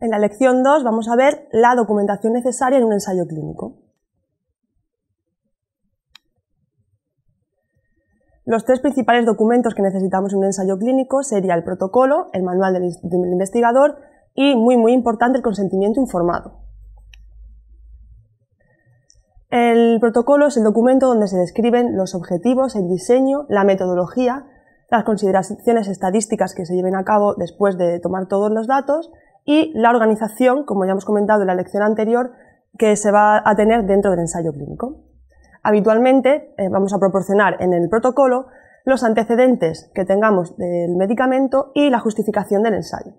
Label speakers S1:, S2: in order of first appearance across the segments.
S1: En la lección 2 vamos a ver la documentación necesaria en un ensayo clínico. Los tres principales documentos que necesitamos en un ensayo clínico serían el protocolo, el manual del investigador y, muy muy importante, el consentimiento informado. El protocolo es el documento donde se describen los objetivos, el diseño, la metodología, las consideraciones estadísticas que se lleven a cabo después de tomar todos los datos y la organización, como ya hemos comentado en la lección anterior, que se va a tener dentro del ensayo clínico. Habitualmente eh, vamos a proporcionar en el protocolo los antecedentes que tengamos del medicamento y la justificación del ensayo.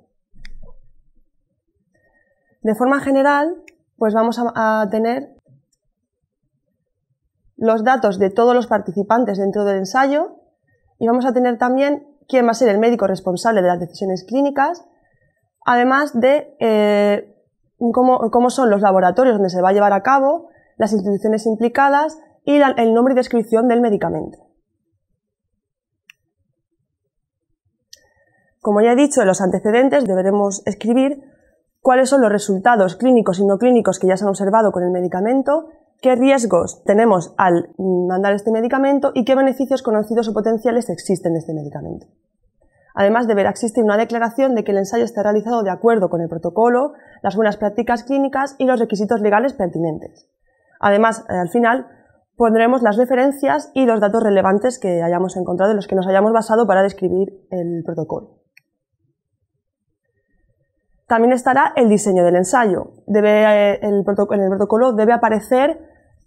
S1: De forma general, pues vamos a tener los datos de todos los participantes dentro del ensayo y vamos a tener también quién va a ser el médico responsable de las decisiones clínicas, además de eh, cómo, son los laboratorios donde se va a llevar a cabo, las instituciones implicadas y el nombre y descripción del medicamento. Como ya he dicho, en los antecedentes deberemos escribir cuáles son los resultados clínicos y no clínicos que ya se han observado con el medicamento, qué riesgos tenemos al mandar este medicamento y qué beneficios conocidos o potenciales existen de este medicamento. Además, deberá existir una declaración de que el ensayo está realizado de acuerdo con el protocolo, las buenas prácticas clínicas y los requisitos legales pertinentes. Además, eh, al final, pondremos las referencias y los datos relevantes que hayamos encontrado en los que nos hayamos basado para describir el protocolo. También estará el diseño del ensayo. Eh, en el protocolo debe aparecer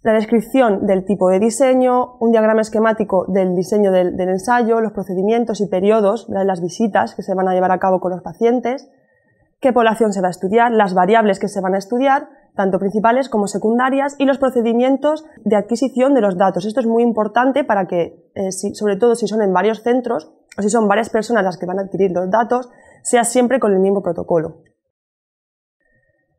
S1: la descripción del tipo de diseño, un diagrama esquemático del diseño del, ensayo, los procedimientos y periodos de las visitas que se van a llevar a cabo con los pacientes, qué población se va a estudiar, las variables que se van a estudiar, tanto principales como secundarias, y los procedimientos de adquisición de los datos. Esto es muy importante para que, eh, sobre todo si son en varios centros o si son varias personas las que van a adquirir los datos, sea siempre con el mismo protocolo.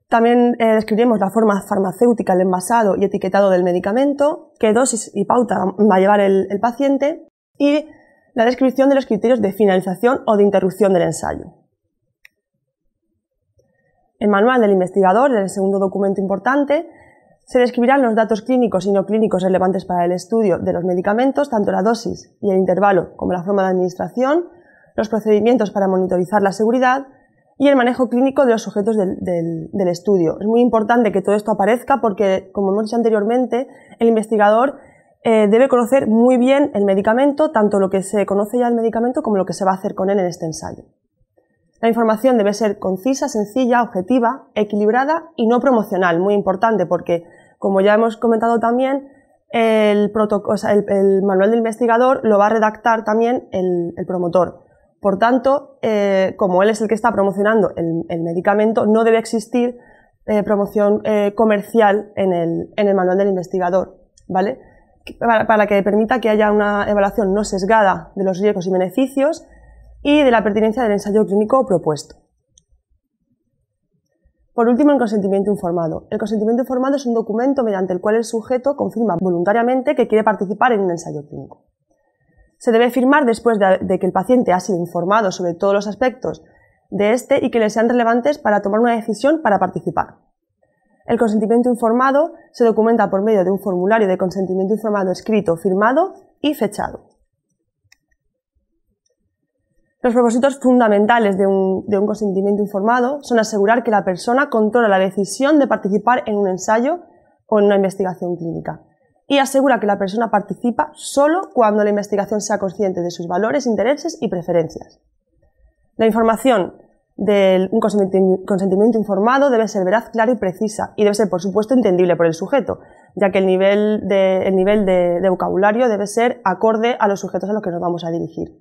S1: También eh, describiremos la forma farmacéutica, el envasado y etiquetado del medicamento, qué dosis y pauta va a llevar el, paciente y la descripción de los criterios de finalización o de interrupción del ensayo. El manual del investigador, el segundo documento importante, se describirán los datos clínicos y no clínicos relevantes para el estudio de los medicamentos, tanto la dosis y el intervalo como la forma de administración, los procedimientos para monitorizar la seguridad, y el manejo clínico de los sujetos del, estudio. Es muy importante que todo esto aparezca porque, como hemos dicho anteriormente, el investigador eh, debe conocer muy bien el medicamento, tanto lo que se conoce ya del medicamento como lo que se va a hacer con él en este ensayo. La información debe ser concisa, sencilla, objetiva, equilibrada y no promocional, muy importante porque, como ya hemos comentado también, el, manual del investigador lo va a redactar también el promotor por tanto, eh, como él es el que está promocionando el, medicamento, no debe existir eh, promoción eh, comercial en el, manual del investigador, ¿vale? para, que permita que haya una evaluación no sesgada de los riesgos y beneficios y de la pertinencia del ensayo clínico propuesto. Por último, el consentimiento informado. El consentimiento informado es un documento mediante el cual el sujeto confirma voluntariamente que quiere participar en un ensayo clínico se debe firmar después de, que el paciente ha sido informado sobre todos los aspectos de este y que le sean relevantes para tomar una decisión para participar. El consentimiento informado se documenta por medio de un formulario de consentimiento informado escrito, firmado y fechado. Los propósitos fundamentales de un, de un consentimiento informado son asegurar que la persona controla la decisión de participar en un ensayo o en una investigación clínica, y asegura que la persona participa solo cuando la investigación sea consciente de sus valores, intereses y preferencias. La información de un consentimiento informado debe ser veraz, clara y precisa y debe ser, por supuesto, entendible por el sujeto, ya que el nivel de, nivel de, vocabulario debe ser acorde a los sujetos a los que nos vamos a dirigir.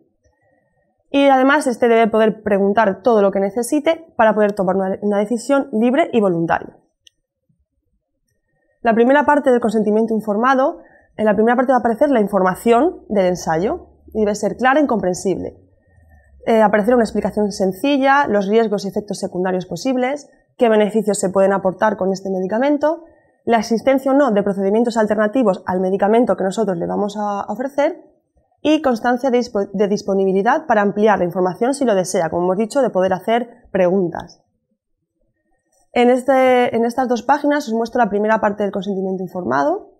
S1: Y además, este debe poder preguntar todo lo que necesite para poder tomar una decisión libre y voluntaria. La primera parte del consentimiento informado, en la primera parte va a aparecer la información del ensayo y debe ser clara e incomprensible. Eh, aparecerá una explicación sencilla, los riesgos y efectos secundarios posibles, qué beneficios se pueden aportar con este medicamento, la existencia o no de procedimientos alternativos al medicamento que nosotros le vamos a ofrecer y constancia de disponibilidad para ampliar la información si lo desea, como hemos dicho, de poder hacer preguntas. Este, en, estas dos páginas os muestro la primera parte del consentimiento informado.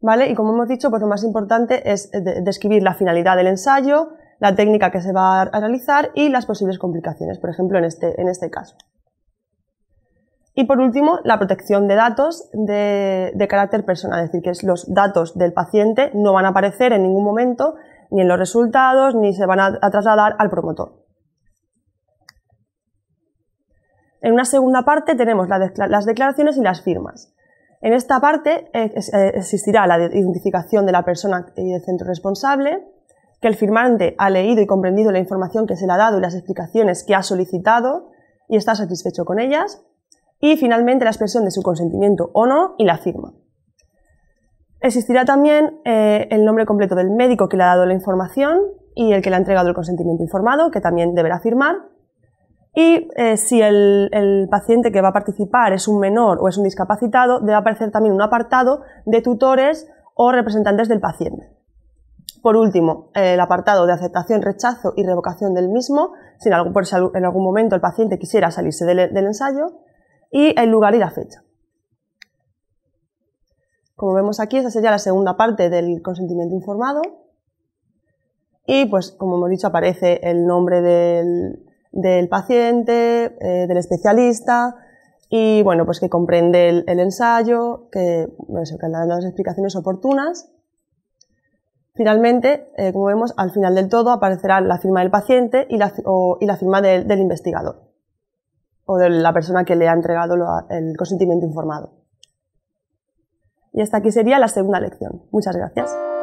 S1: ¿Vale? Y como hemos dicho, pues lo más importante es eh, describir la finalidad del ensayo, la técnica que se va a realizar y las posibles complicaciones, por ejemplo, en este, en este caso. Y por último, la protección de datos de, carácter personal, es decir, que los datos del paciente no van a aparecer en ningún momento, ni en los resultados, ni se van a trasladar al promotor. En una segunda parte tenemos las declaraciones y las firmas. En esta parte eh, eh, existirá la identificación de la persona y del centro responsable, que el firmante ha leído y comprendido la información que se le ha dado y las explicaciones que ha solicitado y está satisfecho con ellas, y finalmente la expresión de su consentimiento o no y la firma. Existirá también eh, el nombre completo del médico que le ha dado la información y el que le ha entregado el consentimiento informado, que también deberá firmar, y eh, si el, paciente que va a participar es un menor o es un discapacitado, debe aparecer también un apartado de tutores o representantes del paciente. Por último, el apartado de aceptación, rechazo y revocación del mismo, si en algún, en algún momento el paciente quisiera salirse del, del ensayo, y el lugar y la fecha. Como vemos aquí, esta sería la segunda parte del consentimiento informado. Y pues, como hemos dicho, aparece el nombre del, del paciente, eh, del especialista y bueno, pues que comprende el, ensayo, que, bueno, dan las explicaciones oportunas. Finalmente, eh, como vemos, al final del todo aparecerá la firma del paciente y la, firma del, investigador o de la persona que le ha entregado el consentimiento informado. Y hasta aquí sería la segunda lección. Muchas gracias.